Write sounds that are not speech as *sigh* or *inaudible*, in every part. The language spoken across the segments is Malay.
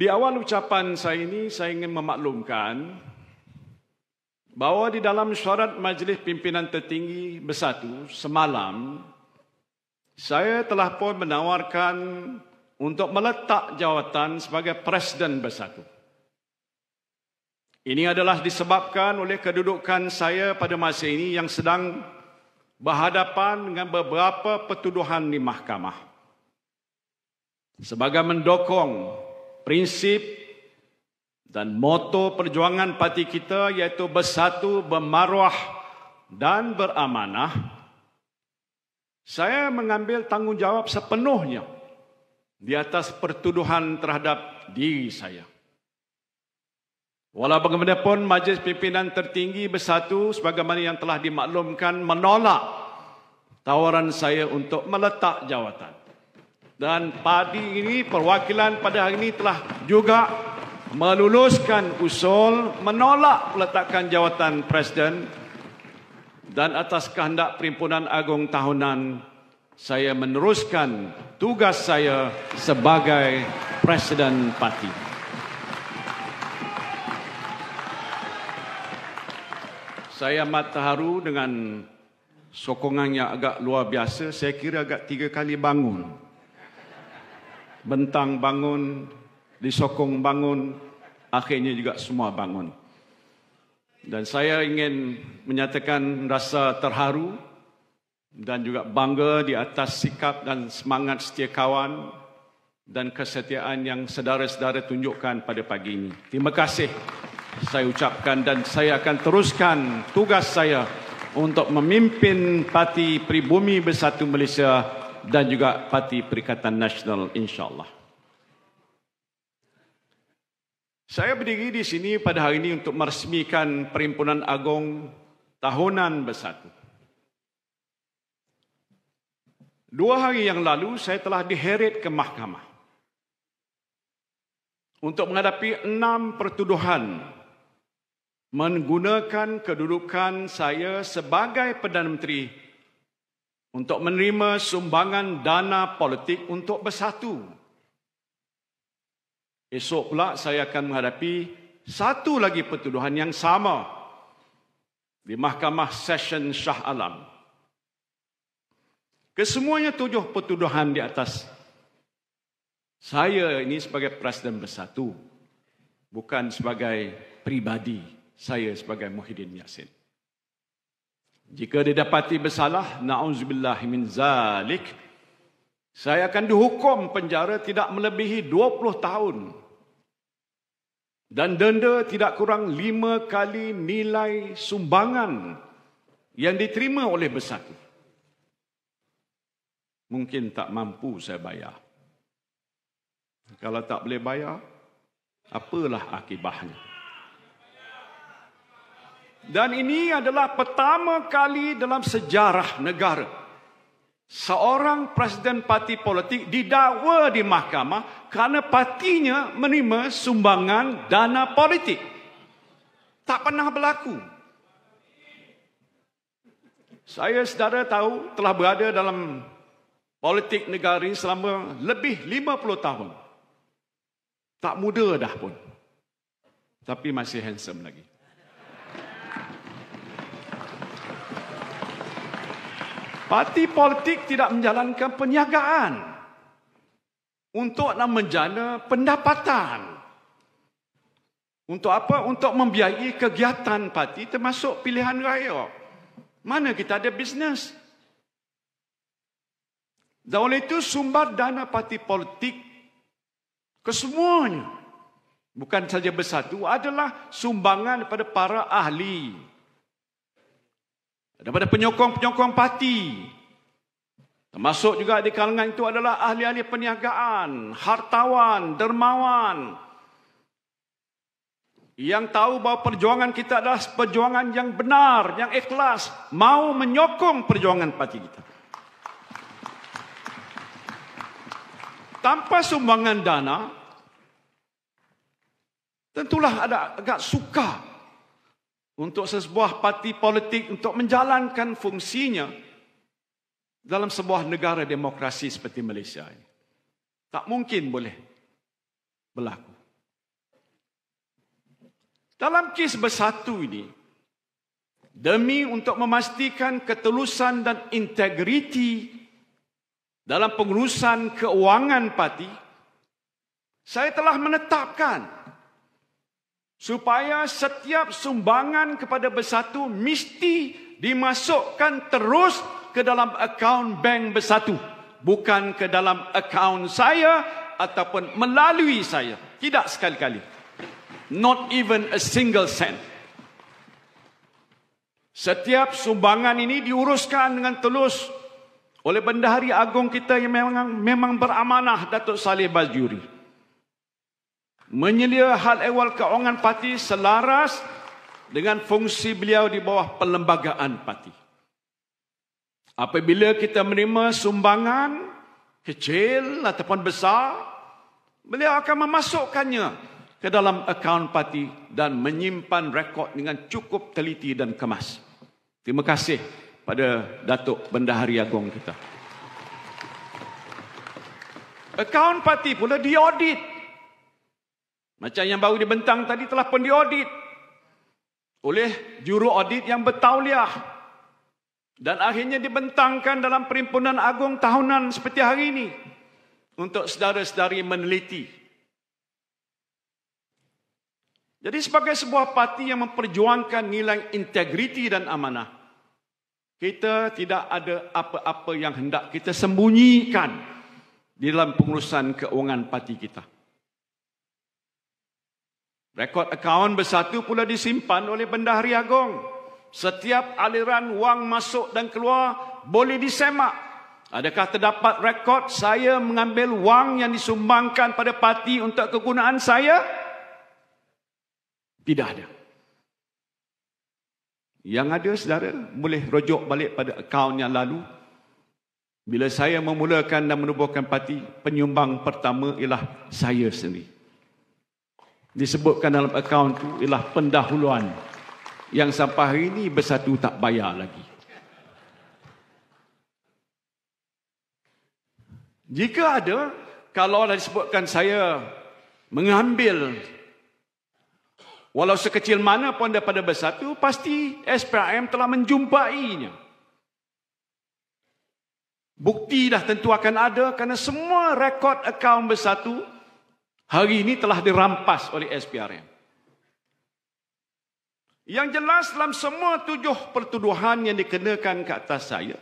Di awal ucapan saya ini, saya ingin memaklumkan bahawa di dalam syarat Majlis Pimpinan Tertinggi Bersatu semalam, saya telah pun menawarkan untuk meletak jawatan sebagai Presiden Bersatu. Ini adalah disebabkan oleh kedudukan saya pada masa ini yang sedang berhadapan dengan beberapa pertuduhan di mahkamah. Sebagai mendokong prinsip dan moto perjuangan parti kita iaitu bersatu, bermaruah dan beramanah, saya mengambil tanggungjawab sepenuhnya di atas pertuduhan terhadap diri saya. Walau bagaimanapun Majlis Pimpinan Tertinggi Bersatu sebagaimana yang telah dimaklumkan menolak tawaran saya untuk meletak jawatan dan padi ini perwakilan pada hari ini telah juga meluluskan usul menolak peletakan jawatan presiden dan atas kehendak perhimpunan agung tahunan saya meneruskan tugas saya sebagai presiden parti saya amat terharu dengan sokongan yang agak luar biasa saya kira agak tiga kali bangun bentang bangun, disokong bangun, akhirnya juga semua bangun. Dan saya ingin menyatakan rasa terharu dan juga bangga di atas sikap dan semangat setia kawan dan kesetiaan yang saudara-saudara tunjukkan pada pagi ini. Terima kasih saya ucapkan dan saya akan teruskan tugas saya untuk memimpin parti pribumi bersatu Malaysia dan juga Parti Perikatan Nasional insyaAllah. Saya berdiri di sini pada hari ini untuk meresmikan Perhimpunan Agong Tahunan Bersatu. Dua hari yang lalu saya telah diheret ke mahkamah untuk menghadapi enam pertuduhan menggunakan kedudukan saya sebagai Perdana Menteri untuk menerima sumbangan dana politik untuk bersatu. Esok pula saya akan menghadapi satu lagi pertuduhan yang sama di Mahkamah Session Shah Alam. Kesemuanya tujuh pertuduhan di atas. Saya ini sebagai Presiden Bersatu, bukan sebagai pribadi saya sebagai Muhyiddin Yassin. Jika didapati bersalah, na'uzubillah min zalik, saya akan dihukum penjara tidak melebihi 20 tahun. Dan denda tidak kurang 5 kali nilai sumbangan yang diterima oleh bersatu. Mungkin tak mampu saya bayar. Kalau tak boleh bayar, apalah akibahnya? Dan ini adalah pertama kali dalam sejarah negara. Seorang presiden parti politik didakwa di mahkamah kerana partinya menerima sumbangan dana politik. Tak pernah berlaku. Saya sedara tahu telah berada dalam politik negara ini selama lebih 50 tahun. Tak muda dah pun. Tapi masih handsome lagi. Parti politik tidak menjalankan perniagaan untuk nak menjana pendapatan. Untuk apa? Untuk membiayai kegiatan parti termasuk pilihan raya. Mana kita ada bisnes? Dan oleh itu sumber dana parti politik kesemuanya bukan saja bersatu adalah sumbangan daripada para ahli daripada penyokong-penyokong parti. Termasuk juga di kalangan itu adalah ahli-ahli perniagaan, hartawan, dermawan. Yang tahu bahawa perjuangan kita adalah perjuangan yang benar, yang ikhlas. Mau menyokong perjuangan parti kita. Tanpa sumbangan dana, tentulah ada agak sukar untuk sebuah parti politik untuk menjalankan fungsinya dalam sebuah negara demokrasi seperti Malaysia ini. Tak mungkin boleh berlaku. Dalam kes bersatu ini, demi untuk memastikan ketelusan dan integriti dalam pengurusan keuangan parti, saya telah menetapkan supaya setiap sumbangan kepada bersatu mesti dimasukkan terus ke dalam akaun bank bersatu bukan ke dalam akaun saya ataupun melalui saya tidak sekali-kali not even a single cent setiap sumbangan ini diuruskan dengan telus oleh bendahari agung kita yang memang memang beramanah Datuk Saleh Bazjuri menyelia hal ehwal keuangan parti selaras dengan fungsi beliau di bawah perlembagaan parti. Apabila kita menerima sumbangan kecil ataupun besar, beliau akan memasukkannya ke dalam akaun parti dan menyimpan rekod dengan cukup teliti dan kemas. Terima kasih pada Datuk Bendahari Agong kita. Akaun parti pula diaudit macam yang baru dibentang tadi telah pun diaudit oleh juru audit yang bertauliah. Dan akhirnya dibentangkan dalam perimpunan agung tahunan seperti hari ini untuk saudara-saudari meneliti. Jadi sebagai sebuah parti yang memperjuangkan nilai integriti dan amanah, kita tidak ada apa-apa yang hendak kita sembunyikan di dalam pengurusan keuangan parti kita. Rekod akaun bersatu pula disimpan oleh bendahari agong. Setiap aliran wang masuk dan keluar boleh disemak. Adakah terdapat rekod saya mengambil wang yang disumbangkan pada parti untuk kegunaan saya? Tidak ada. Yang ada saudara boleh rojok balik pada akaun yang lalu. Bila saya memulakan dan menubuhkan parti, penyumbang pertama ialah saya sendiri disebutkan dalam akaun itu ialah pendahuluan yang sampai hari ini bersatu tak bayar lagi. Jika ada, kalau ada disebutkan saya mengambil walau sekecil mana pun daripada bersatu, pasti SPRM telah menjumpainya. Bukti dah tentu akan ada kerana semua rekod akaun bersatu hari ini telah dirampas oleh SPRM. Yang jelas dalam semua tujuh pertuduhan yang dikenakan ke atas saya,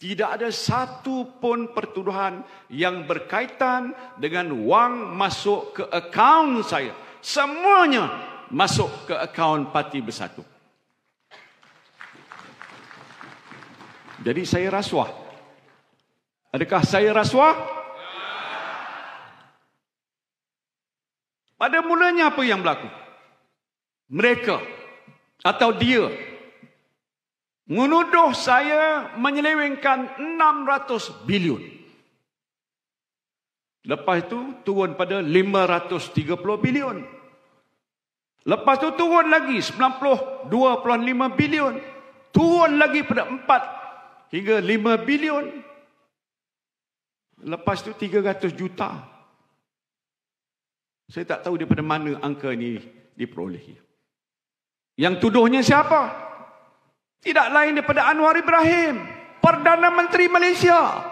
tidak ada satu pun pertuduhan yang berkaitan dengan wang masuk ke akaun saya. Semuanya masuk ke akaun Parti Bersatu. Jadi saya rasuah. Adakah saya rasuah? Rasuah. Pada mulanya apa yang berlaku? Mereka atau dia menuduh saya menyelewengkan 600 bilion. Lepas itu turun pada 530 bilion. Lepas itu turun lagi 92.5 bilion. Turun lagi pada 4 hingga 5 bilion. Lepas itu 300 juta saya tak tahu daripada mana angka ini diperolehi. Yang tuduhnya siapa? Tidak lain daripada Anwar Ibrahim. Perdana Menteri Malaysia.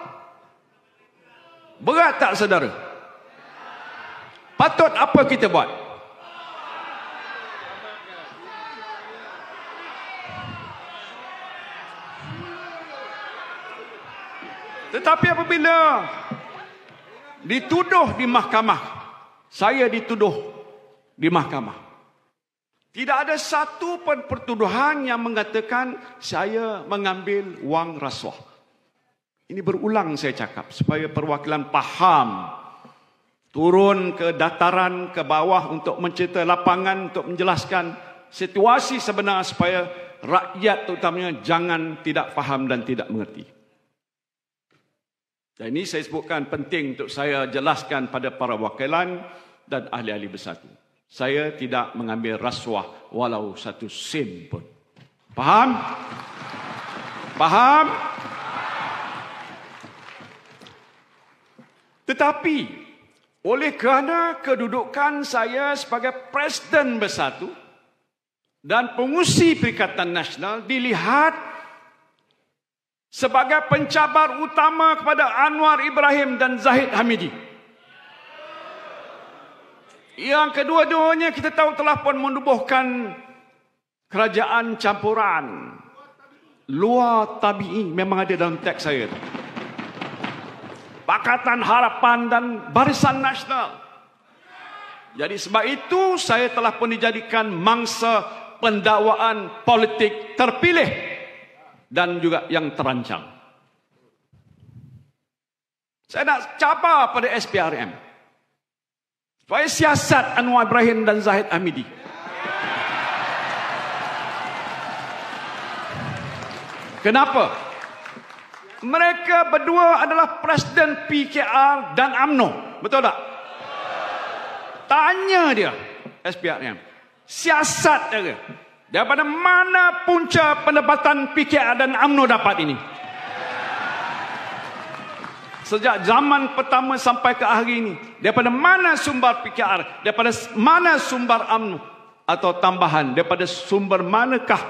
Berat tak saudara? Patut apa kita buat? Tetapi apabila dituduh di mahkamah saya dituduh di mahkamah. Tidak ada satu pun pertuduhan yang mengatakan saya mengambil wang rasuah. Ini berulang saya cakap supaya perwakilan faham turun ke dataran ke bawah untuk mencerita lapangan untuk menjelaskan situasi sebenar supaya rakyat terutamanya jangan tidak faham dan tidak mengerti. Dan ini saya sebutkan penting untuk saya jelaskan pada para wakilan dan ahli-ahli bersatu. Saya tidak mengambil rasuah walau satu sen pun. Faham? Faham? Tetapi oleh kerana kedudukan saya sebagai Presiden Bersatu dan pengusi Perikatan Nasional dilihat sebagai pencabar utama kepada Anwar Ibrahim dan Zahid Hamidi. Yang kedua-duanya kita tahu telah pun menubuhkan kerajaan campuran luar tabi'i memang ada dalam teks saya tu. Pakatan Harapan dan Barisan Nasional. Jadi sebab itu saya telah pun dijadikan mangsa pendakwaan politik terpilih dan juga yang terancang. Saya nak capa pada SPRM. Supaya siasat Anwar Ibrahim dan Zahid Hamidi. Kenapa? Mereka berdua adalah Presiden PKR dan AMNO. Betul tak? Tanya dia SPRM. Siasat dia Daripada mana punca pendapatan PKR dan UMNO dapat ini? Sejak zaman pertama sampai ke hari ini. Daripada mana sumber PKR? Daripada mana sumber UMNO? Atau tambahan, daripada sumber manakah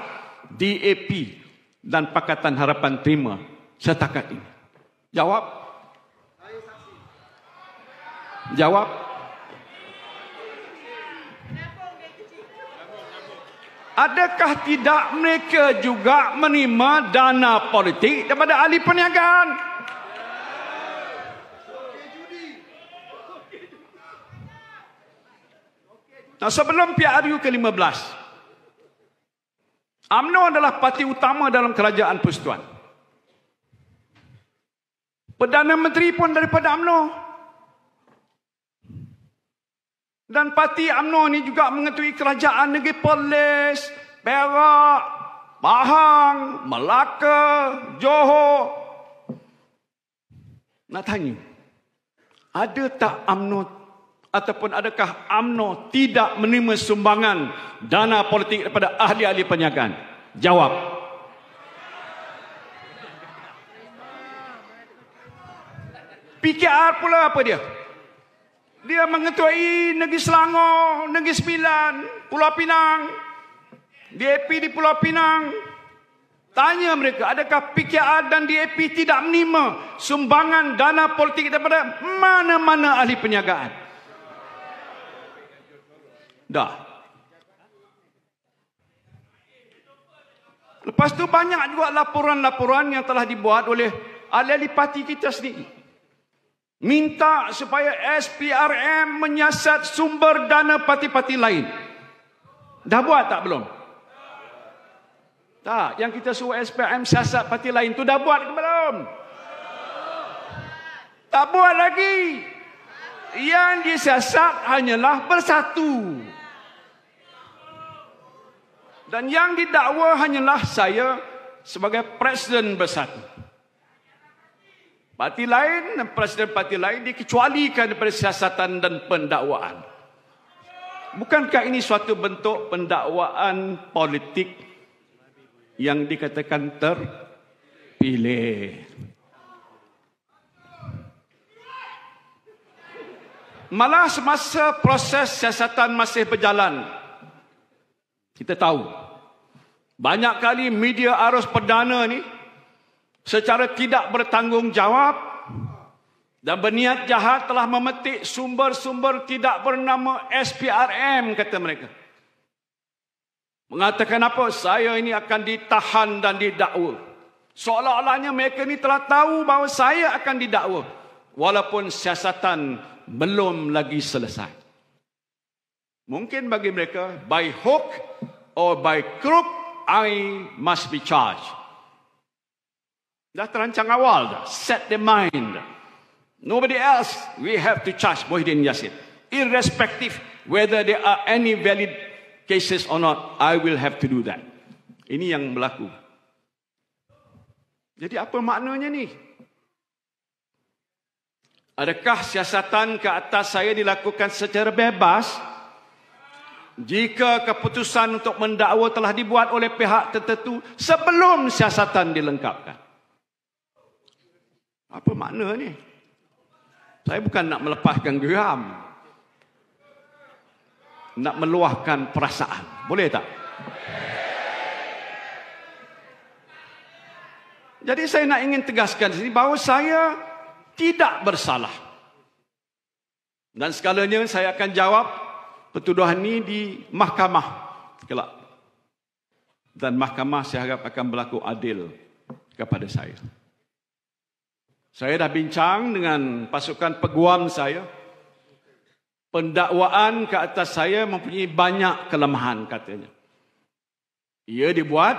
DAP dan Pakatan Harapan terima setakat ini? Jawab. Jawab. Jawab. adakah tidak mereka juga menerima dana politik daripada ahli perniagaan? Nah, sebelum PRU ke-15, UMNO adalah parti utama dalam kerajaan persekutuan. Perdana Menteri pun daripada UMNO. Dan parti UMNO ni juga mengetuai kerajaan negeri Perlis, Perak, Pahang, Melaka, Johor. Nak tanya, ada tak UMNO ataupun adakah UMNO tidak menerima sumbangan dana politik daripada ahli-ahli perniagaan? Jawab. PKR pula apa dia? Dia mengetuai negeri Selangor, negeri Sembilan, Pulau Pinang. DAP di Pulau Pinang. Tanya mereka, adakah PKR dan DAP tidak menerima sumbangan dana politik daripada mana-mana ahli perniagaan? Dah. Lepas tu banyak juga laporan-laporan yang telah dibuat oleh ahli-ahli parti kita sendiri minta supaya SPRM menyiasat sumber dana parti-parti lain. Dah buat tak belum? Tak, yang kita suruh SPRM siasat parti lain tu dah buat ke belum? Tak buat lagi. Yang disiasat hanyalah bersatu. Dan yang didakwa hanyalah saya sebagai presiden bersatu. Parti lain, presiden parti lain dikecualikan daripada siasatan dan pendakwaan. Bukankah ini suatu bentuk pendakwaan politik yang dikatakan terpilih? Malah semasa proses siasatan masih berjalan, kita tahu banyak kali media arus perdana ni secara tidak bertanggungjawab dan berniat jahat telah memetik sumber-sumber tidak bernama SPRM kata mereka. Mengatakan apa saya ini akan ditahan dan didakwa. Seolah-olahnya mereka ini telah tahu bahawa saya akan didakwa walaupun siasatan belum lagi selesai. Mungkin bagi mereka by hook or by crook I must be charged. Dah terancang awal dah. Set the mind. Nobody else. We have to charge Mohidin Yassin. Irrespective whether there are any valid cases or not, I will have to do that. Ini yang berlaku. Jadi apa maknanya ni? Adakah siasatan ke atas saya dilakukan secara bebas? Jika keputusan untuk mendakwa telah dibuat oleh pihak tertentu sebelum siasatan dilengkapkan. Apa makna ni? Saya bukan nak melepaskan geram. Nak meluahkan perasaan. Boleh tak? Jadi saya nak ingin tegaskan di sini bahawa saya tidak bersalah. Dan sekalanya saya akan jawab pertuduhan ini di mahkamah. Dan mahkamah saya harap akan berlaku adil kepada saya. Saya dah bincang dengan pasukan peguam saya. Pendakwaan ke atas saya mempunyai banyak kelemahan katanya. Ia dibuat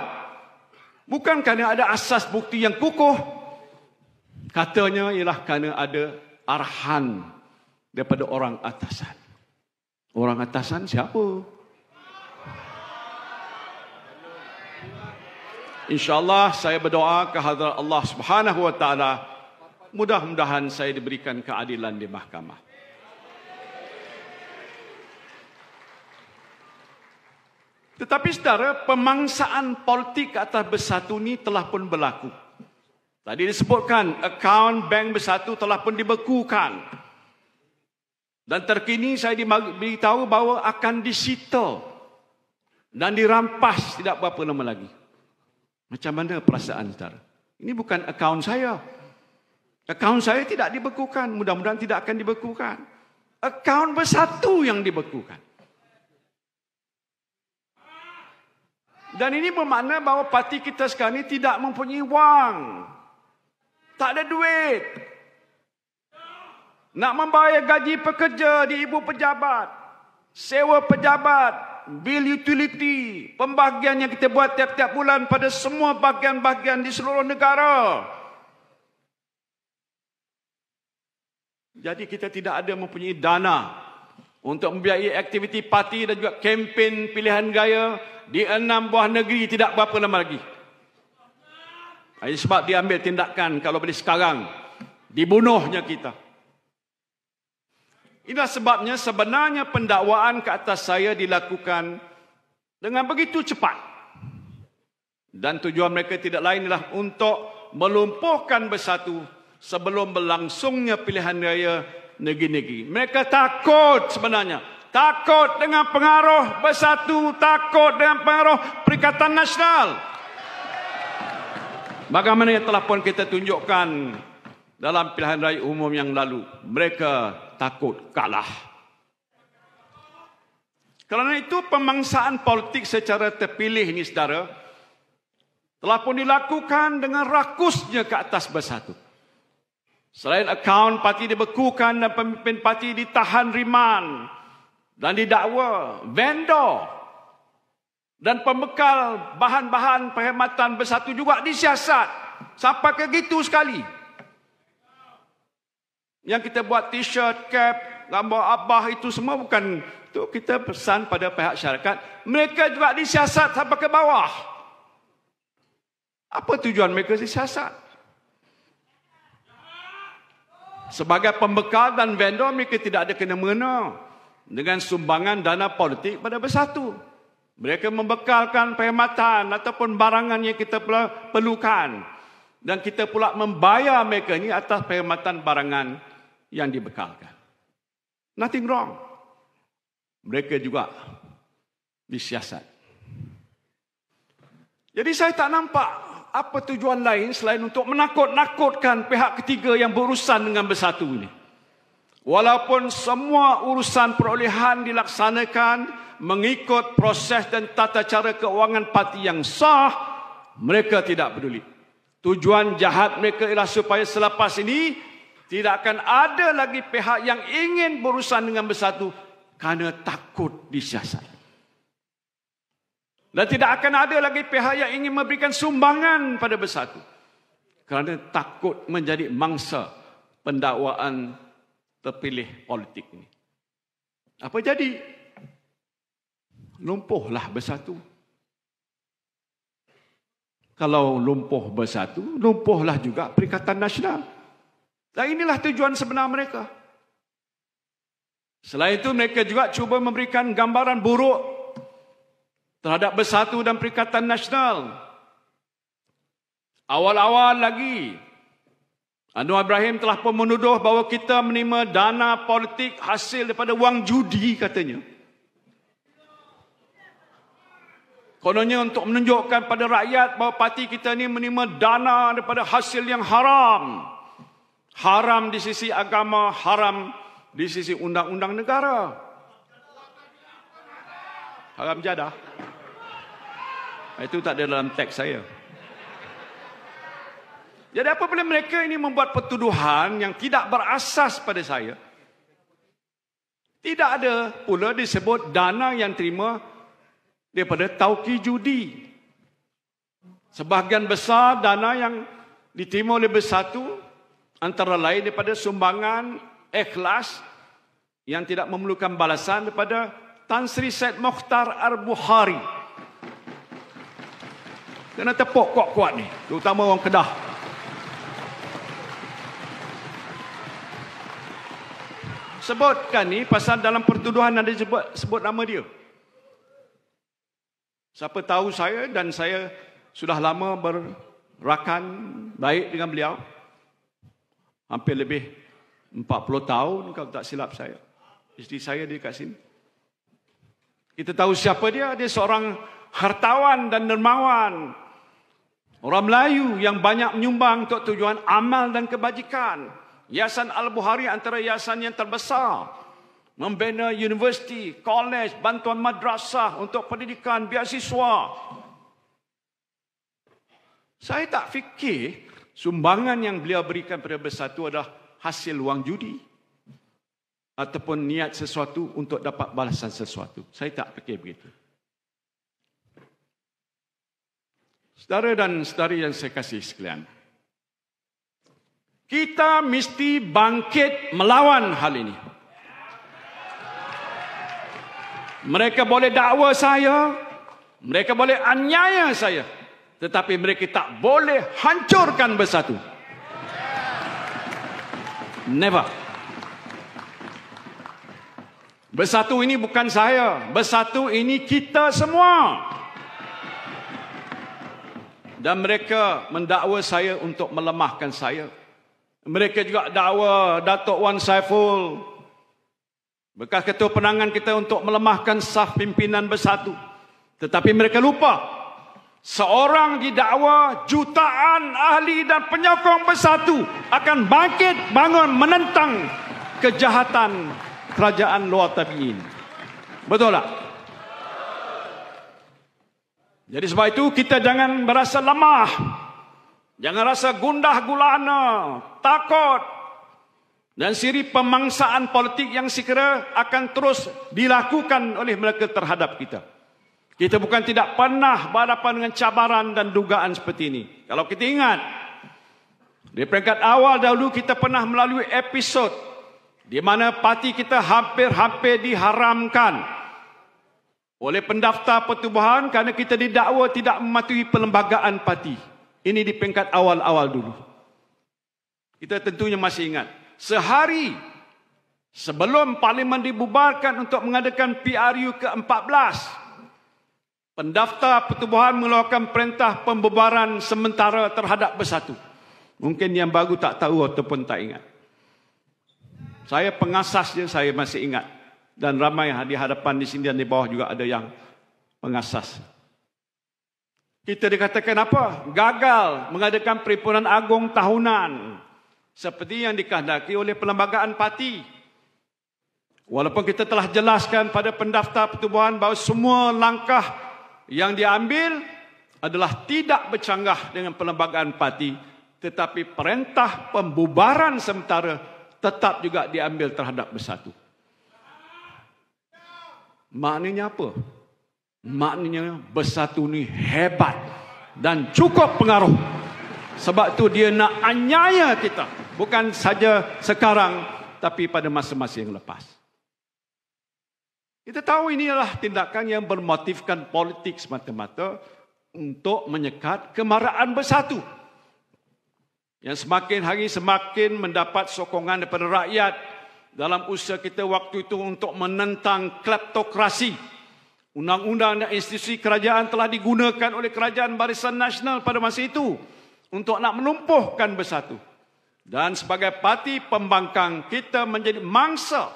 bukan kerana ada asas bukti yang kukuh. Katanya ialah kerana ada arahan daripada orang atasan. Orang atasan siapa? InsyaAllah saya berdoa ke Allah subhanahu wa ta'ala mudah-mudahan saya diberikan keadilan di mahkamah. Tetapi saudara, pemangsaan politik atas bersatu ini telah pun berlaku. Tadi disebutkan, akaun bank bersatu telah pun dibekukan. Dan terkini saya diberitahu bahawa akan disita dan dirampas tidak berapa lama lagi. Macam mana perasaan saudara? Ini bukan akaun saya. Akaun saya tidak dibekukan. Mudah-mudahan tidak akan dibekukan. Akaun bersatu yang dibekukan. Dan ini bermakna bahawa parti kita sekarang ini tidak mempunyai wang. Tak ada duit. Nak membayar gaji pekerja di ibu pejabat. Sewa pejabat. Bil utility. Pembahagian yang kita buat tiap-tiap bulan pada semua bahagian-bahagian di seluruh Negara. Jadi kita tidak ada mempunyai dana untuk membiayai aktiviti parti dan juga kempen pilihan gaya di enam buah negeri tidak berapa lama lagi. Ini sebab diambil tindakan kalau boleh sekarang dibunuhnya kita. Inilah sebabnya sebenarnya pendakwaan ke atas saya dilakukan dengan begitu cepat. Dan tujuan mereka tidak lain adalah untuk melumpuhkan bersatu sebelum berlangsungnya pilihan raya negeri-negeri. Mereka takut sebenarnya. Takut dengan pengaruh bersatu, takut dengan pengaruh Perikatan Nasional. Bagaimana yang telah pun kita tunjukkan dalam pilihan raya umum yang lalu, mereka takut kalah. Kerana itu pemangsaan politik secara terpilih ini saudara telah pun dilakukan dengan rakusnya ke atas bersatu. Selain akaun parti dibekukan dan pemimpin parti ditahan riman dan didakwa vendor dan pembekal bahan-bahan perkhidmatan bersatu juga disiasat sampai ke gitu sekali. Yang kita buat t-shirt, cap, gambar abah itu semua bukan tu kita pesan pada pihak syarikat. Mereka juga disiasat sampai ke bawah. Apa tujuan mereka disiasat? sebagai pembekal dan vendor mereka tidak ada kena mengena dengan sumbangan dana politik pada bersatu. Mereka membekalkan perkhidmatan ataupun barangan yang kita perlukan dan kita pula membayar mereka ini atas perkhidmatan barangan yang dibekalkan. Nothing wrong. Mereka juga disiasat. Jadi saya tak nampak apa tujuan lain selain untuk menakut-nakutkan pihak ketiga yang berurusan dengan bersatu ini. Walaupun semua urusan perolehan dilaksanakan mengikut proses dan tata cara keuangan parti yang sah, mereka tidak peduli. Tujuan jahat mereka ialah supaya selepas ini tidak akan ada lagi pihak yang ingin berurusan dengan bersatu kerana takut disiasat. Dan tidak akan ada lagi pihak yang ingin memberikan sumbangan pada bersatu. Kerana takut menjadi mangsa pendakwaan terpilih politik ini. Apa jadi? Lumpuhlah bersatu. Kalau lumpuh bersatu, lumpuhlah juga Perikatan Nasional. Dan inilah tujuan sebenar mereka. Selain itu mereka juga cuba memberikan gambaran buruk terhadap bersatu dan perikatan nasional. Awal-awal lagi, Anwar Ibrahim telah pun menuduh bahawa kita menerima dana politik hasil daripada wang judi katanya. Kononnya untuk menunjukkan pada rakyat bahawa parti kita ini menerima dana daripada hasil yang haram. Haram di sisi agama, haram di sisi undang-undang negara. Haram jadah. Ah, itu tak ada dalam teks saya. Jadi apa boleh mereka ini membuat pertuduhan yang tidak berasas pada saya? Tidak ada pula disebut dana yang terima daripada tauki judi. Sebahagian besar dana yang diterima oleh bersatu antara lain daripada sumbangan ikhlas yang tidak memerlukan balasan daripada Tan Sri Said Mokhtar Ar-Bukhari. Al-Bukhari. Kena tepuk kuat-kuat ni. Terutama orang Kedah. Sebutkan ni pasal dalam pertuduhan ada sebut, sebut nama dia. Siapa tahu saya dan saya sudah lama berrakan baik dengan beliau. Hampir lebih 40 tahun kalau tak silap saya. Isteri saya dia kat sini. Kita tahu siapa dia. Dia seorang hartawan dan dermawan Orang Melayu yang banyak menyumbang untuk tujuan amal dan kebajikan. Yayasan Al-Buhari antara yayasan yang terbesar. Membina universiti, kolej, bantuan madrasah untuk pendidikan, biasiswa. Saya tak fikir sumbangan yang beliau berikan pada bersatu adalah hasil wang judi. Ataupun niat sesuatu untuk dapat balasan sesuatu. Saya tak fikir begitu. Saudara dan saudari yang saya kasih sekalian. Kita mesti bangkit melawan hal ini. Mereka boleh dakwa saya. Mereka boleh aniaya saya. Tetapi mereka tak boleh hancurkan bersatu. Never. Bersatu ini bukan saya. Bersatu ini kita semua. Semua dan mereka mendakwa saya untuk melemahkan saya. Mereka juga dakwa Datuk Wan Saiful bekas ketua penangan kita untuk melemahkan sah pimpinan bersatu. Tetapi mereka lupa seorang didakwa jutaan ahli dan penyokong bersatu akan bangkit bangun menentang kejahatan kerajaan luar tabiin. Betul tak? Jadi sebab itu kita jangan berasa lemah. Jangan rasa gundah gulana, takut. Dan siri pemangsaan politik yang segera akan terus dilakukan oleh mereka terhadap kita. Kita bukan tidak pernah berhadapan dengan cabaran dan dugaan seperti ini. Kalau kita ingat, di peringkat awal dahulu kita pernah melalui episod di mana parti kita hampir-hampir diharamkan oleh pendaftar pertubuhan kerana kita didakwa tidak mematuhi perlembagaan parti. Ini di pengkat awal-awal dulu. Kita tentunya masih ingat. Sehari sebelum parlimen dibubarkan untuk mengadakan PRU ke-14, pendaftar pertubuhan mengeluarkan perintah pembubaran sementara terhadap bersatu. Mungkin yang baru tak tahu ataupun tak ingat. Saya pengasasnya saya masih ingat dan ramai di hadapan di sini dan di bawah juga ada yang mengasas. Kita dikatakan apa? Gagal mengadakan perhimpunan agung tahunan seperti yang dikehendaki oleh perlembagaan parti. Walaupun kita telah jelaskan pada pendaftar pertubuhan bahawa semua langkah yang diambil adalah tidak bercanggah dengan perlembagaan parti tetapi perintah pembubaran sementara tetap juga diambil terhadap bersatu. Maknanya apa? Maknanya bersatu ni hebat dan cukup pengaruh. Sebab tu dia nak anyaya kita. Bukan saja sekarang tapi pada masa-masa yang lepas. Kita tahu inilah tindakan yang bermotifkan politik semata-mata untuk menyekat kemarahan bersatu. Yang semakin hari semakin mendapat sokongan daripada rakyat dalam usaha kita waktu itu untuk menentang kleptokrasi. Undang-undang dan institusi kerajaan telah digunakan oleh kerajaan barisan nasional pada masa itu untuk nak melumpuhkan bersatu. Dan sebagai parti pembangkang, kita menjadi mangsa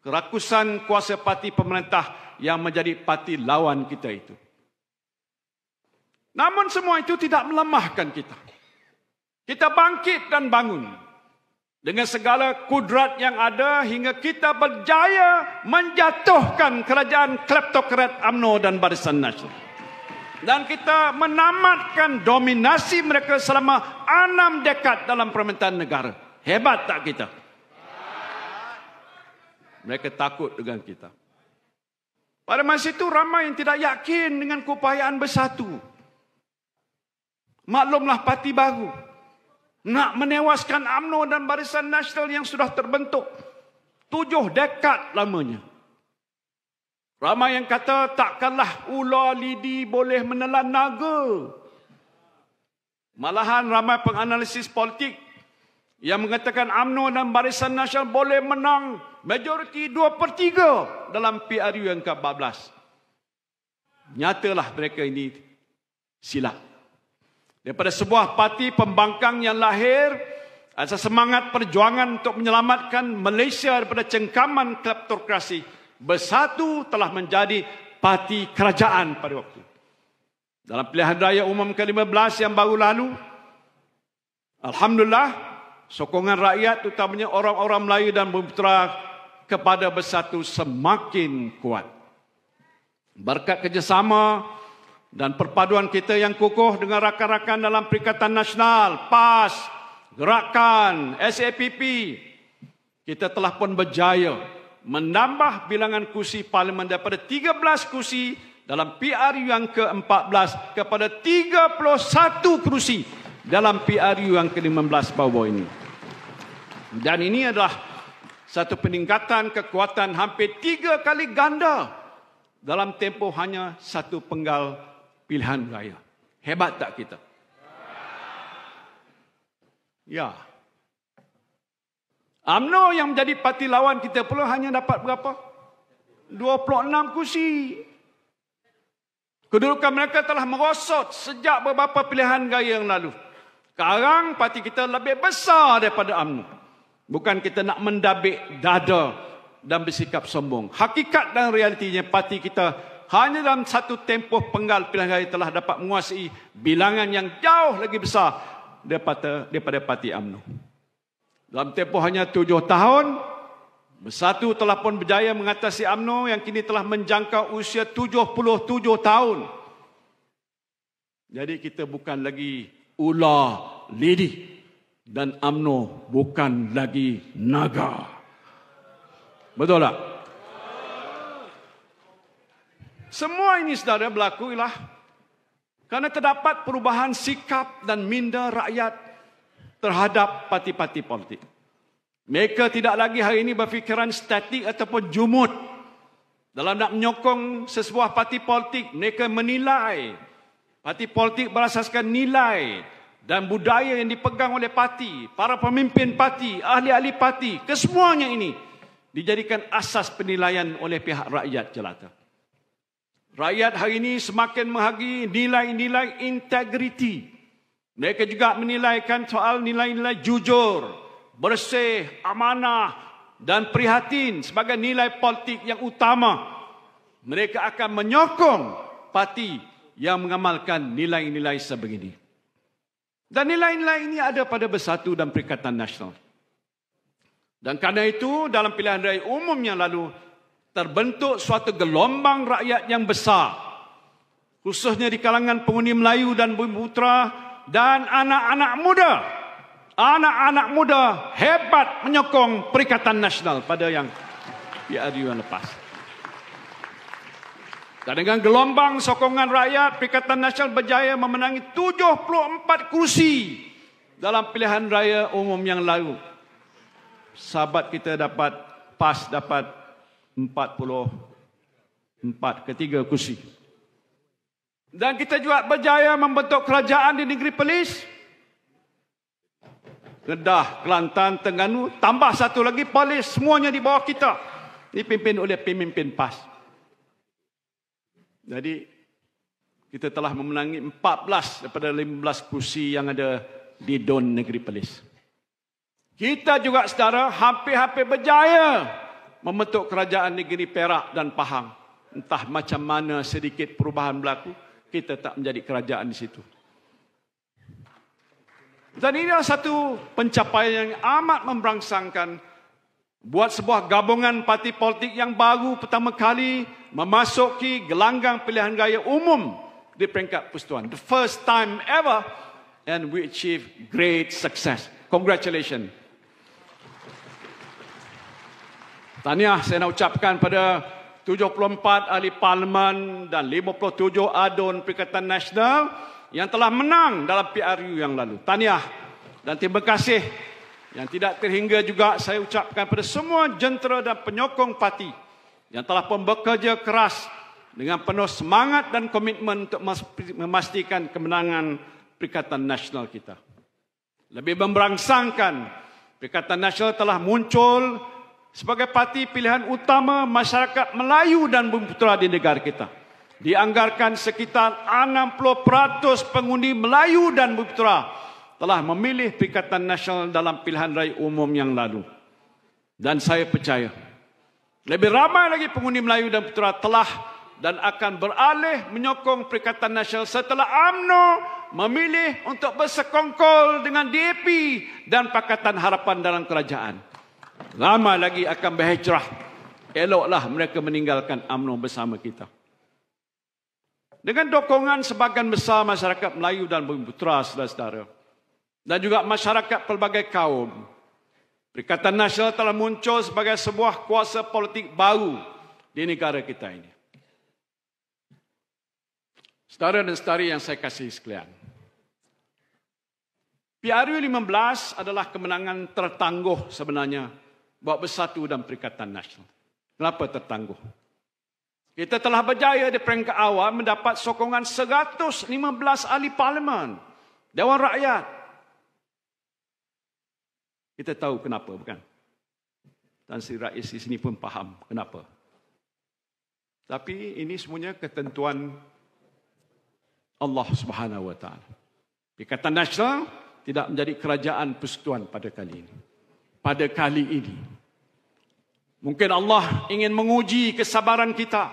kerakusan kuasa parti pemerintah yang menjadi parti lawan kita itu. Namun semua itu tidak melemahkan kita. Kita bangkit dan bangun. Dengan segala kudrat yang ada hingga kita berjaya menjatuhkan kerajaan kleptokrat UMNO dan Barisan Nasional. Dan kita menamatkan dominasi mereka selama enam dekad dalam pemerintahan negara. Hebat tak kita? Mereka takut dengan kita. Pada masa itu ramai yang tidak yakin dengan keupayaan bersatu. Maklumlah parti baru nak menewaskan UMNO dan barisan nasional yang sudah terbentuk tujuh dekad lamanya. Ramai yang kata takkanlah ular lidi boleh menelan naga. Malahan ramai penganalisis politik yang mengatakan UMNO dan barisan nasional boleh menang majoriti dua per 3 dalam PRU yang ke-14. Nyatalah mereka ini silap daripada sebuah parti pembangkang yang lahir ada semangat perjuangan untuk menyelamatkan Malaysia daripada cengkaman kleptokrasi bersatu telah menjadi parti kerajaan pada waktu dalam pilihan raya umum ke-15 yang baru lalu alhamdulillah sokongan rakyat utamanya orang-orang Melayu dan Bumiputera kepada bersatu semakin kuat berkat kerjasama dan perpaduan kita yang kukuh dengan rakan-rakan dalam Perikatan Nasional, PAS, Gerakan, SAPP, kita telah pun berjaya menambah bilangan kursi parlimen daripada 13 kursi dalam PRU yang ke-14 kepada 31 kursi dalam PRU yang ke-15 bawah ini. Dan ini adalah satu peningkatan kekuatan hampir tiga kali ganda dalam tempoh hanya satu penggal pilihan raya. Hebat tak kita? Ya. AMNO yang menjadi parti lawan kita pula hanya dapat berapa? 26 kursi. Kedudukan mereka telah merosot sejak beberapa pilihan raya yang lalu. Sekarang parti kita lebih besar daripada AMNO. Bukan kita nak mendabik dada dan bersikap sombong. Hakikat dan realitinya parti kita hanya dalam satu tempoh penggal pilihan raya telah dapat menguasai bilangan yang jauh lagi besar daripada, daripada parti UMNO. Dalam tempoh hanya tujuh tahun, Bersatu telah pun berjaya mengatasi UMNO yang kini telah menjangkau usia tujuh puluh tujuh tahun. Jadi kita bukan lagi ular lidi dan UMNO bukan lagi naga. Betul tak? Semua ini saudara berlaku ialah karena terdapat perubahan sikap dan minda rakyat terhadap parti-parti politik. Mereka tidak lagi hari ini berfikiran statik ataupun jumud dalam nak menyokong sesebuah parti politik. Mereka menilai parti politik berasaskan nilai dan budaya yang dipegang oleh parti, para pemimpin parti, ahli-ahli parti, kesemuanya ini dijadikan asas penilaian oleh pihak rakyat jelata. Rakyat hari ini semakin menghargi nilai-nilai integriti. Mereka juga menilaikan soal nilai-nilai jujur, bersih, amanah dan prihatin sebagai nilai politik yang utama. Mereka akan menyokong parti yang mengamalkan nilai-nilai sebegini. Dan nilai-nilai ini ada pada Bersatu dan Perikatan Nasional. Dan kerana itu dalam pilihan raya umum yang lalu, terbentuk suatu gelombang rakyat yang besar khususnya di kalangan penghuni Melayu dan Bumi Putra dan anak-anak muda anak-anak muda hebat menyokong Perikatan Nasional pada yang PRU yang lepas dan dengan gelombang sokongan rakyat Perikatan Nasional berjaya memenangi 74 kursi dalam pilihan raya umum yang lalu sahabat kita dapat PAS dapat 44 ketiga kursi. Dan kita juga berjaya membentuk kerajaan di negeri Perlis. Kedah, Kelantan, Terengganu, tambah satu lagi Perlis semuanya di bawah kita. Dipimpin oleh pemimpin PAS. Jadi kita telah memenangi 14 daripada 15 kursi yang ada di Don Negeri Perlis. Kita juga saudara hampir-hampir berjaya membentuk kerajaan negeri Perak dan Pahang. Entah macam mana sedikit perubahan berlaku, kita tak menjadi kerajaan di situ. Dan ini adalah satu pencapaian yang amat memberangsangkan buat sebuah gabungan parti politik yang baru pertama kali memasuki gelanggang pilihan raya umum di peringkat persetuan. The first time ever and we achieve great success. Congratulations. Tahniah saya nak ucapkan pada 74 ahli parlimen dan 57 adun Perikatan Nasional yang telah menang dalam PRU yang lalu. Tahniah dan terima kasih yang tidak terhingga juga saya ucapkan pada semua jentera dan penyokong parti yang telah pun bekerja keras dengan penuh semangat dan komitmen untuk memastikan kemenangan Perikatan Nasional kita. Lebih memberangsangkan, Perikatan Nasional telah muncul sebagai parti pilihan utama masyarakat Melayu dan Bumiputera di negara kita. Dianggarkan sekitar 60% pengundi Melayu dan Bumiputera telah memilih Perikatan Nasional dalam pilihan raya umum yang lalu. Dan saya percaya lebih ramai lagi pengundi Melayu dan Putera telah dan akan beralih menyokong Perikatan Nasional setelah AMNO memilih untuk bersekongkol dengan DAP dan Pakatan Harapan dalam kerajaan. Lama lagi akan berhijrah. Eloklah mereka meninggalkan UMNO bersama kita. Dengan dokongan sebagian besar masyarakat Melayu dan Bumi Putera, saudara-saudara. Dan juga masyarakat pelbagai kaum. Perikatan Nasional telah muncul sebagai sebuah kuasa politik baru di negara kita ini. Saudara dan saudari yang saya kasih sekalian. PRU 15 adalah kemenangan tertangguh sebenarnya bawa bersatu dalam Perikatan Nasional. Kenapa tertangguh? Kita telah berjaya di peringkat awal mendapat sokongan 115 ahli parlimen. Dewan Rakyat. Kita tahu kenapa bukan? Tan Sri Rais di sini pun faham kenapa. Tapi ini semuanya ketentuan Allah Subhanahu Wa Taala. Ikatan Nasional tidak menjadi kerajaan persekutuan pada kali ini pada kali ini. Mungkin Allah ingin menguji kesabaran kita.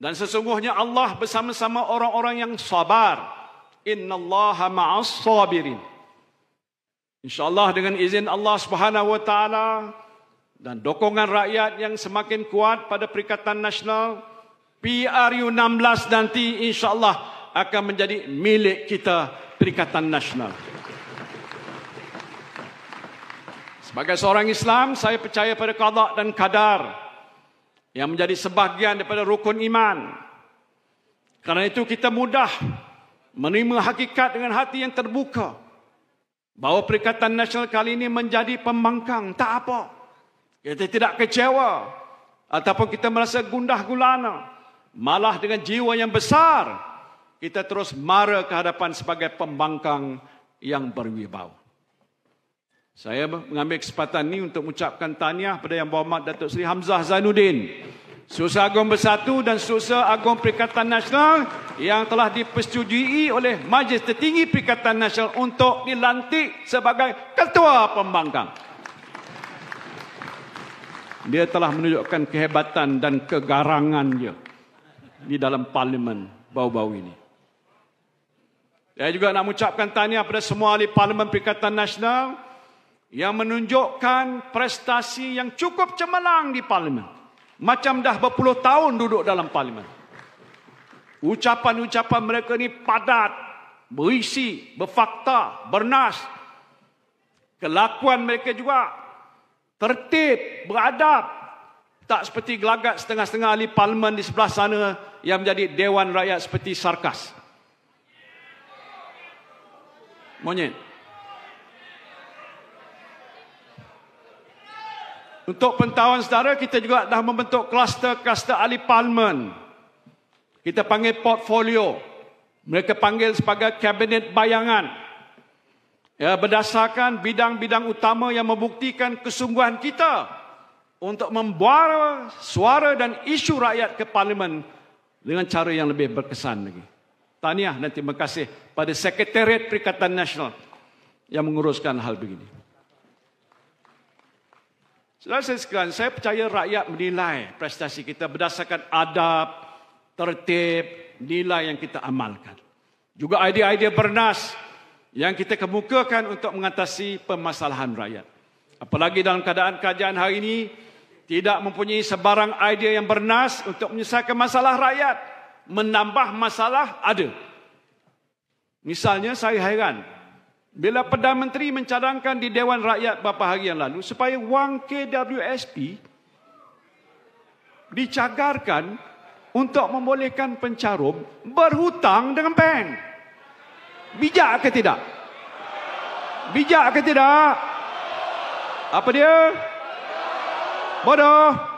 Dan sesungguhnya Allah bersama-sama orang-orang yang sabar. Inna Allah ma'as sabirin. InsyaAllah dengan izin Allah subhanahu wa ta'ala dan dokongan rakyat yang semakin kuat pada Perikatan Nasional, PRU 16 nanti insyaAllah akan menjadi milik kita Perikatan Nasional. Nasional. Sebagai seorang Islam, saya percaya pada qadak dan kadar yang menjadi sebahagian daripada rukun iman. Karena itu kita mudah menerima hakikat dengan hati yang terbuka. Bahawa Perikatan Nasional kali ini menjadi pembangkang. Tak apa. Kita tidak kecewa. Ataupun kita merasa gundah gulana. Malah dengan jiwa yang besar. Kita terus mara ke hadapan sebagai pembangkang yang berwibawa. Saya mengambil kesempatan ini untuk mengucapkan tahniah kepada Yang Berhormat Datuk Seri Hamzah Zainuddin. Susah Agong Bersatu dan Susah Agong Perikatan Nasional yang telah dipersetujui oleh Majlis Tertinggi Perikatan Nasional untuk dilantik sebagai Ketua Pembangkang. Dia telah menunjukkan kehebatan dan kegarangan dia di dalam parlimen bau-bau ini. Saya juga nak mengucapkan tahniah kepada semua ahli parlimen Perikatan Nasional yang menunjukkan prestasi yang cukup cemerlang di parlimen. Macam dah berpuluh tahun duduk dalam parlimen. Ucapan-ucapan mereka ni padat, berisi, berfakta, bernas. Kelakuan mereka juga tertib, beradab. Tak seperti gelagat setengah-setengah ahli parlimen di sebelah sana yang menjadi Dewan Rakyat seperti sarkas. Monyet. Untuk pentauan saudara, kita juga dah membentuk kluster-kluster ahli parlimen. Kita panggil portfolio. Mereka panggil sebagai kabinet bayangan. Ya, berdasarkan bidang-bidang utama yang membuktikan kesungguhan kita untuk membawa suara dan isu rakyat ke parlimen dengan cara yang lebih berkesan lagi. Tahniah dan terima kasih pada Sekretariat Perikatan Nasional yang menguruskan hal begini. Selesaikan, saya percaya rakyat menilai prestasi kita berdasarkan adab, tertib, nilai yang kita amalkan. Juga idea-idea bernas yang kita kemukakan untuk mengatasi permasalahan rakyat. Apalagi dalam keadaan kerajaan hari ini tidak mempunyai sebarang idea yang bernas untuk menyelesaikan masalah rakyat. Menambah masalah ada. Misalnya saya hairan bila Perdana Menteri mencadangkan di Dewan Rakyat beberapa hari yang lalu supaya wang KWSP dicagarkan untuk membolehkan pencarum berhutang dengan bank. Bijak ke tidak? Bijak ke tidak? Apa dia? Bodoh. Bodoh.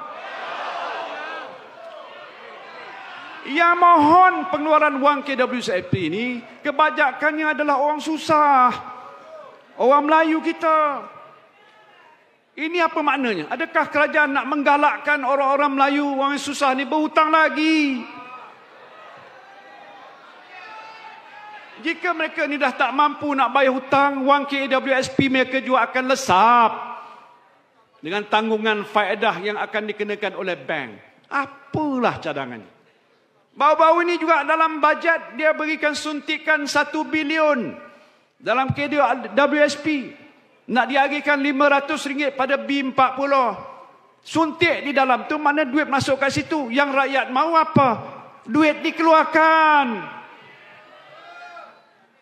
yang mohon pengeluaran wang KWSAP ini kebajakannya adalah orang susah. Orang Melayu kita. Ini apa maknanya? Adakah kerajaan nak menggalakkan orang-orang Melayu orang yang susah ni berhutang lagi? Jika mereka ini dah tak mampu nak bayar hutang, wang KWSP mereka juga akan lesap dengan tanggungan faedah yang akan dikenakan oleh bank. Apalah cadangannya? Bau-bau ini juga dalam bajet dia berikan suntikan 1 bilion dalam KDU WSP. Nak diagihkan RM500 pada B40. Suntik di dalam tu mana duit masuk kat situ. Yang rakyat mau apa? Duit dikeluarkan.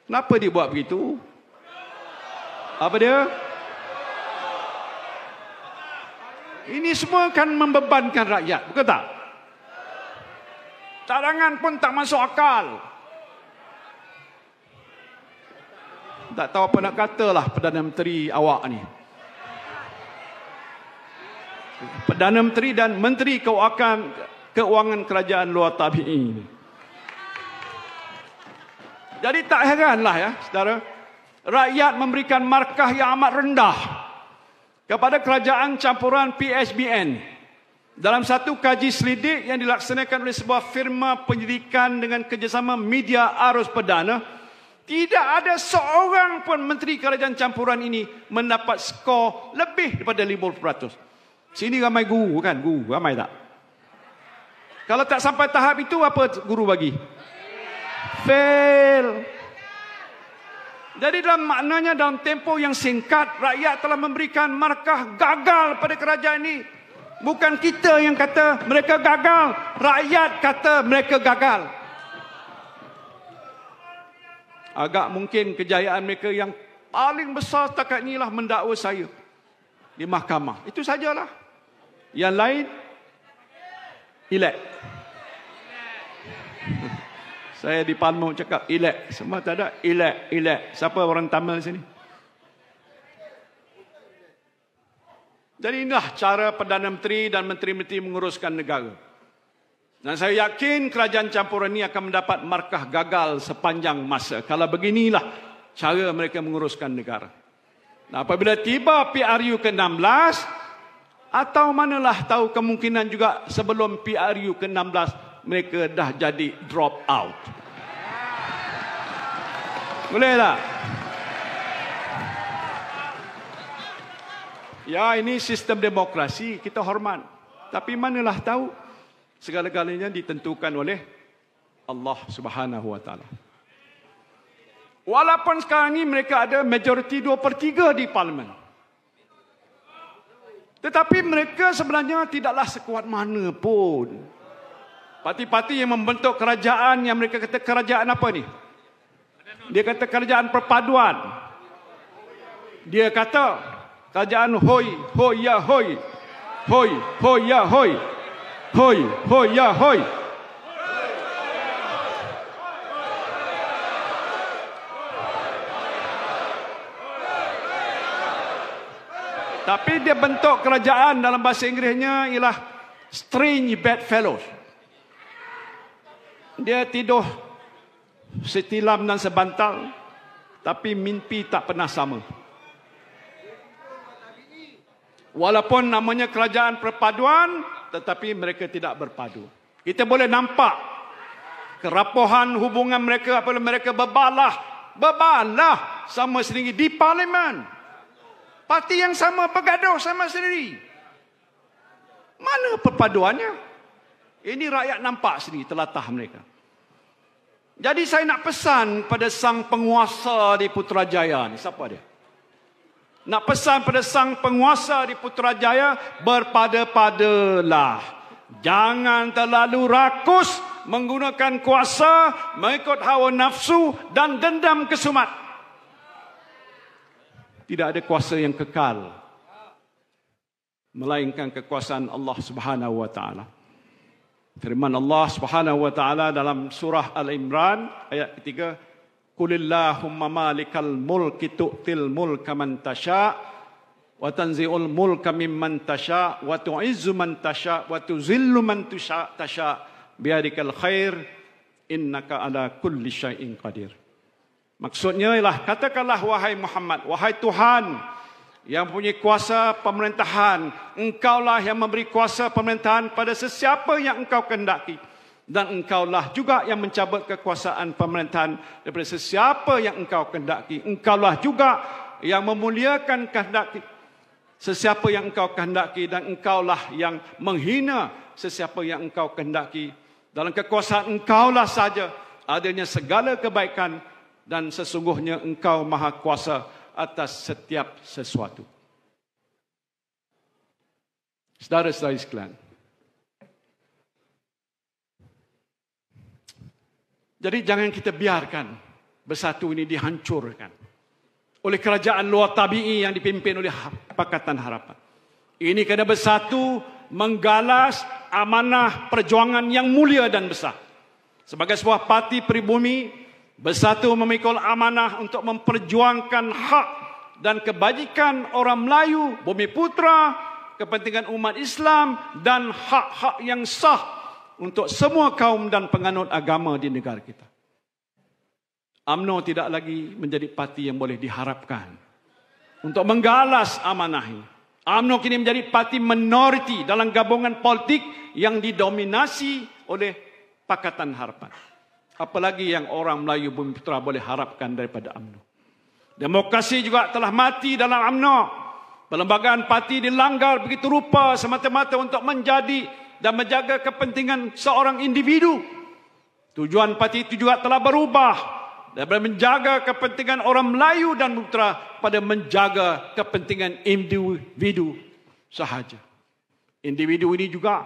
Kenapa dia buat begitu? Apa dia? Ini semua akan membebankan rakyat. Bukan tak? cadangan pun tak masuk akal. Tak tahu apa nak katalah Perdana Menteri awak ni. Perdana Menteri dan Menteri Keuangan, Keuangan Kerajaan Luar Tabi'i. Jadi tak heranlah ya, saudara. Rakyat memberikan markah yang amat rendah kepada kerajaan campuran PSBN. PSBN. Dalam satu kaji selidik yang dilaksanakan oleh sebuah firma penyelidikan dengan kerjasama media arus perdana, tidak ada seorang pun Menteri Kerajaan Campuran ini mendapat skor lebih daripada 50%. Sini ramai guru kan? Guru ramai tak? Kalau tak sampai tahap itu, apa guru bagi? Fail. Jadi dalam maknanya dalam tempoh yang singkat, rakyat telah memberikan markah gagal pada kerajaan ini Bukan kita yang kata mereka gagal, rakyat kata mereka gagal. Agak mungkin kejayaan mereka yang paling besar setakat inilah mendakwa saya di mahkamah. Itu sajalah. Yang lain elect. *laughs* saya di Palmo cakap elect, semua tak ada elect, elect. Siapa orang Tamil sini? Dan inilah cara Perdana Menteri dan Menteri-Menteri menguruskan negara. Dan saya yakin kerajaan campuran ini akan mendapat markah gagal sepanjang masa. Kalau beginilah cara mereka menguruskan negara. Nah, apabila tiba PRU ke-16, atau manalah tahu kemungkinan juga sebelum PRU ke-16, mereka dah jadi drop out. Boleh Ya ini sistem demokrasi kita hormat. Tapi manalah tahu segala-galanya ditentukan oleh Allah Subhanahu Wa Taala. Walaupun sekarang ini mereka ada majoriti dua per tiga di parlimen. Tetapi mereka sebenarnya tidaklah sekuat mana pun. Parti-parti yang membentuk kerajaan yang mereka kata kerajaan apa ni? Dia kata kerajaan perpaduan. Dia kata Kerajaan hoi, hoi ya hoi. Hoi, hoi ya hoi. Hoi, hoi ya hoi. Tapi dia bentuk kerajaan dalam bahasa Inggerisnya ialah strange bad fellows. Dia tidur setilam dan sebantal tapi mimpi tak pernah sama. Walaupun namanya kerajaan perpaduan, tetapi mereka tidak berpadu. Kita boleh nampak kerapuhan hubungan mereka apabila mereka berbalah. Berbalah sama sendiri di parlimen. Parti yang sama bergaduh sama sendiri. Mana perpaduannya? Ini rakyat nampak sendiri telatah mereka. Jadi saya nak pesan pada sang penguasa di Putrajaya ni. Siapa dia? nak pesan pada sang penguasa di Putrajaya berpada-padalah jangan terlalu rakus menggunakan kuasa mengikut hawa nafsu dan dendam kesumat tidak ada kuasa yang kekal melainkan kekuasaan Allah Subhanahu wa firman Allah Subhanahu wa dalam surah Al Imran ayat ketiga Kulillahumma malikal mulki tu'til mulka man tasha' wa tanzi'ul mulka mimman tasha' wa tu'izzu man tasha' wa tuzillu man tasha' biadikal khair innaka ala kulli syai'in qadir. Maksudnya ialah katakanlah wahai Muhammad, wahai Tuhan yang punya kuasa pemerintahan, engkaulah yang memberi kuasa pemerintahan pada sesiapa yang engkau kehendaki dan engkaulah juga yang mencabut kekuasaan pemerintahan daripada sesiapa yang engkau kehendaki engkaulah juga yang memuliakan kehendak sesiapa yang engkau kehendaki dan engkaulah yang menghina sesiapa yang engkau kehendaki dalam kekuasaan engkaulah saja adanya segala kebaikan dan sesungguhnya engkau maha kuasa atas setiap sesuatu Saudara-saudari sekalian -saudara Jadi jangan kita biarkan bersatu ini dihancurkan oleh kerajaan luar tabi'i yang dipimpin oleh ha- Pakatan Harapan. Ini kena bersatu menggalas amanah perjuangan yang mulia dan besar. Sebagai sebuah parti peribumi bersatu memikul amanah untuk memperjuangkan hak dan kebajikan orang Melayu, bumi putra, kepentingan umat Islam dan hak-hak yang sah untuk semua kaum dan penganut agama di negara kita. AMNO tidak lagi menjadi parti yang boleh diharapkan untuk menggalas amanah ini. AMNO kini menjadi parti minoriti dalam gabungan politik yang didominasi oleh Pakatan Harapan. Apalagi yang orang Melayu Bumi Putera boleh harapkan daripada AMNO. Demokrasi juga telah mati dalam AMNO. Perlembagaan parti dilanggar begitu rupa semata-mata untuk menjadi dan menjaga kepentingan seorang individu. Tujuan parti itu juga telah berubah daripada menjaga kepentingan orang Melayu dan Putera pada menjaga kepentingan individu sahaja. Individu ini juga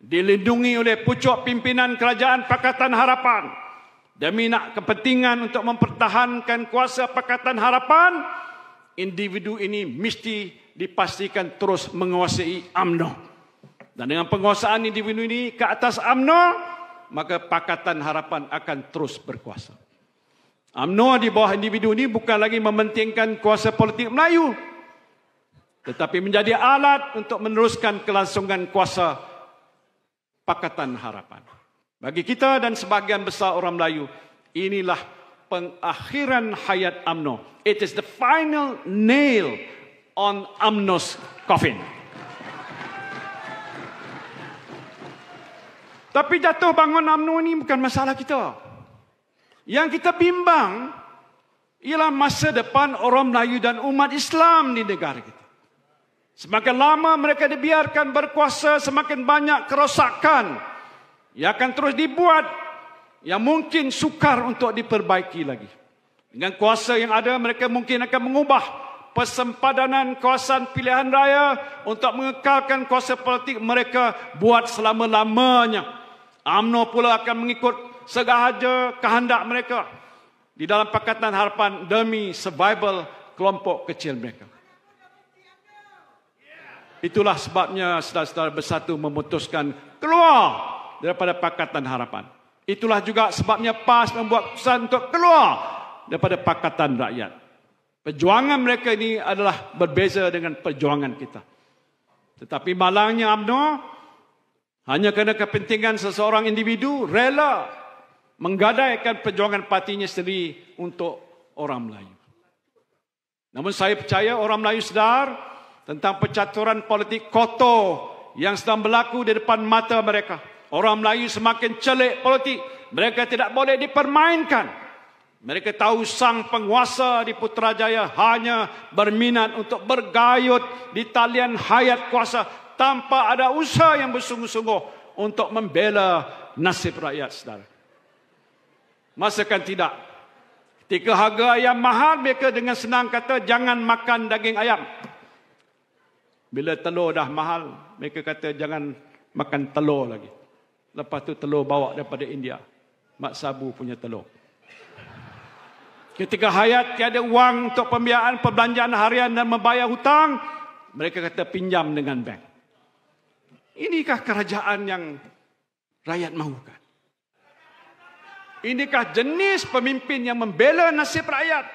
dilindungi oleh pucuk pimpinan kerajaan Pakatan Harapan demi nak kepentingan untuk mempertahankan kuasa Pakatan Harapan individu ini mesti dipastikan terus menguasai AMNO. Dan dengan penguasaan individu ini ke atas UMNO, maka Pakatan Harapan akan terus berkuasa. UMNO di bawah individu ini bukan lagi mementingkan kuasa politik Melayu, tetapi menjadi alat untuk meneruskan kelangsungan kuasa Pakatan Harapan. Bagi kita dan sebahagian besar orang Melayu, inilah pengakhiran hayat UMNO. It is the final nail on UMNO's coffin. Tapi jatuh bangun UMNO ini bukan masalah kita. Yang kita bimbang ialah masa depan orang Melayu dan umat Islam di negara kita. Semakin lama mereka dibiarkan berkuasa, semakin banyak kerosakan yang akan terus dibuat yang mungkin sukar untuk diperbaiki lagi. Dengan kuasa yang ada, mereka mungkin akan mengubah persempadanan kawasan pilihan raya untuk mengekalkan kuasa politik mereka buat selama-lamanya. AMNO pula akan mengikut segahaja kehendak mereka di dalam Pakatan Harapan demi survival kelompok kecil mereka. Itulah sebabnya saudara-saudara bersatu memutuskan keluar daripada Pakatan Harapan. Itulah juga sebabnya PAS membuat keputusan untuk keluar daripada Pakatan Rakyat. Perjuangan mereka ini adalah berbeza dengan perjuangan kita. Tetapi malangnya UMNO hanya kerana kepentingan seseorang individu rela menggadaikan perjuangan partinya sendiri untuk orang Melayu. Namun saya percaya orang Melayu sedar tentang percaturan politik kotor yang sedang berlaku di depan mata mereka. Orang Melayu semakin celik politik. Mereka tidak boleh dipermainkan. Mereka tahu sang penguasa di Putrajaya hanya berminat untuk bergayut di talian hayat kuasa tanpa ada usaha yang bersungguh-sungguh untuk membela nasib rakyat saudara. Masakan tidak. Ketika harga ayam mahal, mereka dengan senang kata jangan makan daging ayam. Bila telur dah mahal, mereka kata jangan makan telur lagi. Lepas tu telur bawa daripada India. Mak Sabu punya telur. Ketika hayat tiada wang untuk pembiayaan perbelanjaan harian dan membayar hutang, mereka kata pinjam dengan bank. Inikah kerajaan yang rakyat mahukan? Inikah jenis pemimpin yang membela nasib rakyat?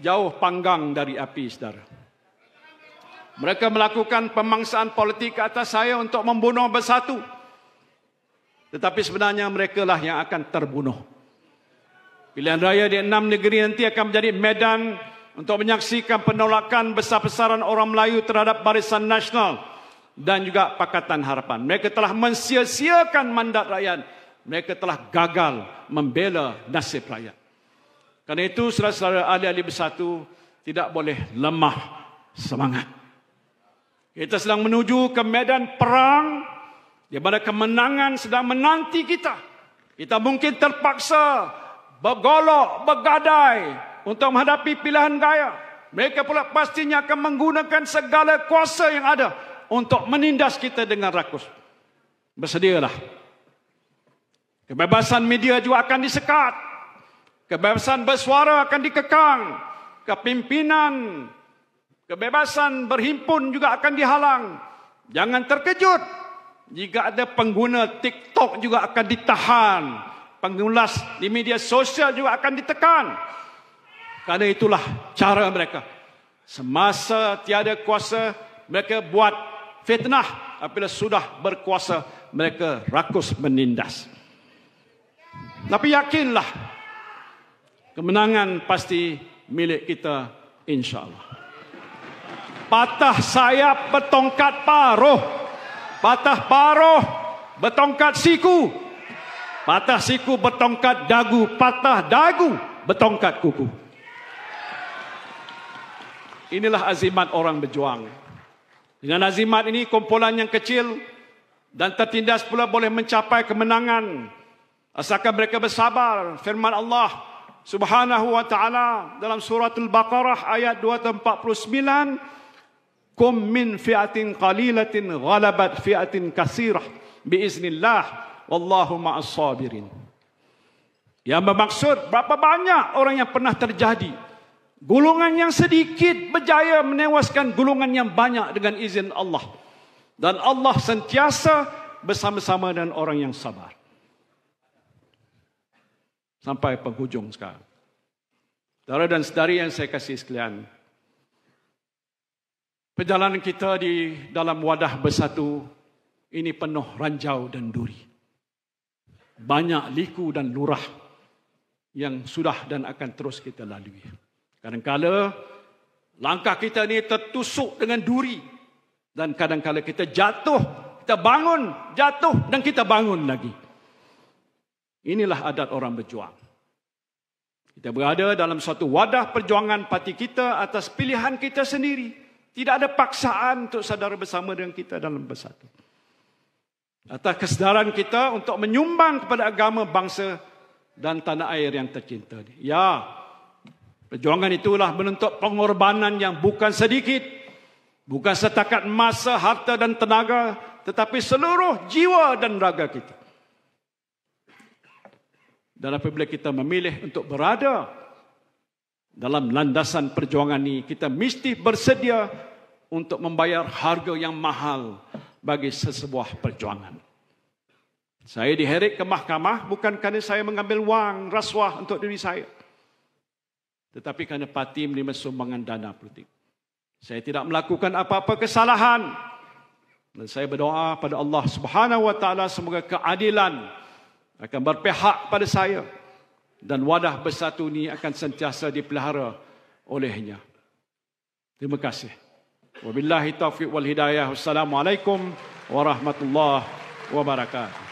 Jauh panggang dari api, saudara. Mereka melakukan pemangsaan politik atas saya untuk membunuh bersatu. Tetapi sebenarnya mereka lah yang akan terbunuh. Pilihan raya di enam negeri nanti akan menjadi medan untuk menyaksikan penolakan besar-besaran orang Melayu terhadap barisan nasional dan juga Pakatan Harapan. Mereka telah mensia mandat rakyat. Mereka telah gagal membela nasib rakyat. Karena itu saudara-saudara ahli-ahli bersatu tidak boleh lemah semangat. Kita sedang menuju ke medan perang di mana kemenangan sedang menanti kita. Kita mungkin terpaksa bergolok, bergadai untuk menghadapi pilihan gaya. Mereka pula pastinya akan menggunakan segala kuasa yang ada untuk menindas kita dengan rakus. Bersedialah. Kebebasan media juga akan disekat. Kebebasan bersuara akan dikekang. Kepimpinan, kebebasan berhimpun juga akan dihalang. Jangan terkejut jika ada pengguna TikTok juga akan ditahan. Pengulas di media sosial juga akan ditekan. Karena itulah cara mereka. Semasa tiada kuasa, mereka buat fitnah apabila sudah berkuasa mereka rakus menindas. Tapi yakinlah kemenangan pasti milik kita insyaallah. Patah sayap bertongkat paruh. Patah paruh bertongkat siku. Patah siku bertongkat dagu, patah dagu bertongkat kuku. Inilah azimat orang berjuang. Dengan azimat ini kumpulan yang kecil dan tertindas pula boleh mencapai kemenangan asalkan mereka bersabar firman Allah Subhanahu wa taala dalam surah Al-Baqarah ayat 249 kum min fi'atin qalilatin ghalabat fi'atin katsirah bi iznillah wallahu ma'as sabirin yang bermaksud berapa banyak orang yang pernah terjadi Gulungan yang sedikit berjaya menewaskan gulungan yang banyak dengan izin Allah. Dan Allah sentiasa bersama-sama dengan orang yang sabar. Sampai penghujung sekarang. Saudara dan sedari yang saya kasih sekalian. Perjalanan kita di dalam wadah bersatu ini penuh ranjau dan duri. Banyak liku dan lurah yang sudah dan akan terus kita lalui. Kadangkala langkah kita ni tertusuk dengan duri dan kadangkala kita jatuh, kita bangun, jatuh dan kita bangun lagi. Inilah adat orang berjuang. Kita berada dalam satu wadah perjuangan parti kita atas pilihan kita sendiri. Tidak ada paksaan untuk saudara bersama dengan kita dalam bersatu. Atas kesedaran kita untuk menyumbang kepada agama bangsa dan tanah air yang tercinta. Ya, Perjuangan itulah menuntut pengorbanan yang bukan sedikit. Bukan setakat masa, harta dan tenaga. Tetapi seluruh jiwa dan raga kita. Dan apabila kita memilih untuk berada dalam landasan perjuangan ini, kita mesti bersedia untuk membayar harga yang mahal bagi sesebuah perjuangan. Saya diherik ke mahkamah bukan kerana saya mengambil wang rasuah untuk diri saya. Tetapi kerana parti menerima sumbangan dana politik. Saya tidak melakukan apa-apa kesalahan. Dan saya berdoa pada Allah Subhanahu Wa Taala semoga keadilan akan berpihak pada saya. Dan wadah bersatu ini akan sentiasa dipelihara olehnya. Terima kasih. Wabillahi taufiq wal hidayah. Wassalamualaikum warahmatullahi wabarakatuh.